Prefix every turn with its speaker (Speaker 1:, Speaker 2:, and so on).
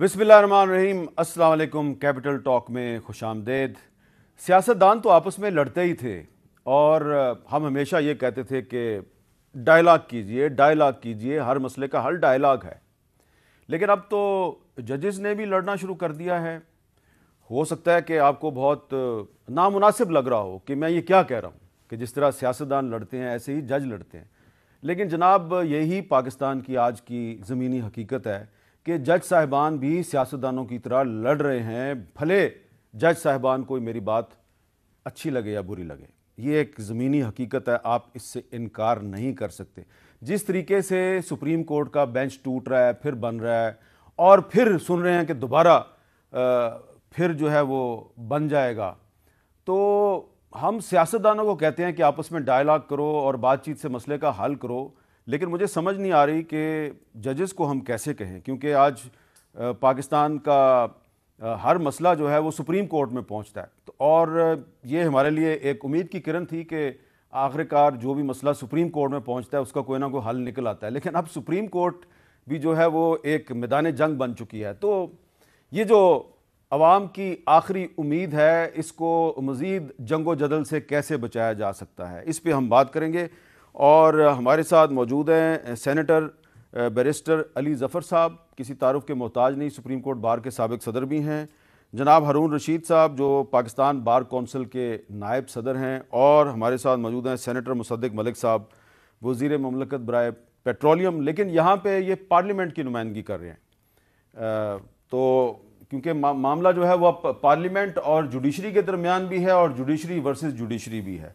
Speaker 1: रहीम असलकुम capital talk में खुश आमदेद सियासतदान तो आपस में लड़ते ही थे और हम हमेशा ये कहते थे कि डायलाग कीजिए डायलाग कीजिए हर मसले का हल डायलाग है लेकिन अब तो जजेस ने भी लड़ना शुरू कर दिया है हो सकता है कि आपको बहुत नामुनासिब लग रहा हो कि मैं ये क्या कह रहा हूँ कि जिस तरह सियासतदान लड़ते हैं ऐसे ही जज लड़ते हैं लेकिन जनाब यही पाकिस्तान की आज की ज़मीनी हकीकत है कि जज साहिबान भी सियासतदानों की तरह लड़ रहे हैं भले जज साहिबान को मेरी बात अच्छी लगे या बुरी लगे ये एक ज़मीनी हकीकत है आप इससे इनकार नहीं कर सकते जिस तरीके से सुप्रीम कोर्ट का बेंच टूट रहा है फिर बन रहा है और फिर सुन रहे हैं कि दोबारा फिर जो है वो बन जाएगा तो हम सियासतदानों को कहते हैं कि आपस में डायलाग करो और बातचीत से मसले का हल करो लेकिन मुझे समझ नहीं आ रही कि जजेस को हम कैसे कहें क्योंकि आज पाकिस्तान का हर मसला जो है वो सुप्रीम कोर्ट में पहुंचता है तो और ये हमारे लिए एक उम्मीद की किरण थी कि आखिरकार जो भी मसला सुप्रीम कोर्ट में पहुंचता है उसका कोई ना कोई हल निकल आता है लेकिन अब सुप्रीम कोर्ट भी जो है वो एक मैदान जंग बन चुकी है तो ये जो आवाम की आखिरी उम्मीद है इसको मज़ीद जंगो जदल से कैसे बचाया जा सकता है इस पर हम बात करेंगे और हमारे साथ मौजूद हैं सेनेटर बैरिस्टर अली ज़फ़र साहब किसी तारुफ़ के मोहताज नहीं सुप्रीम कोर्ट बार के सबक सदर भी हैं जनाब हरून रशीद साहब जो पाकिस्तान बार कौंसिल के नायब सदर हैं और हमारे साथ मौजूद हैं सेनेटर मुसद्दिक मलिक साहब वजीर ममलकत बरए पेट्रोलियम लेकिन यहाँ पे ये पार्लियामेंट की नुमाइंदगी कर रहे हैं आ, तो क्योंकि मा, मामला जो है वह पार्लियामेंट और जुडिशरी के दरमियान भी है और जुडिशरी वर्सेस जुडिशरी भी है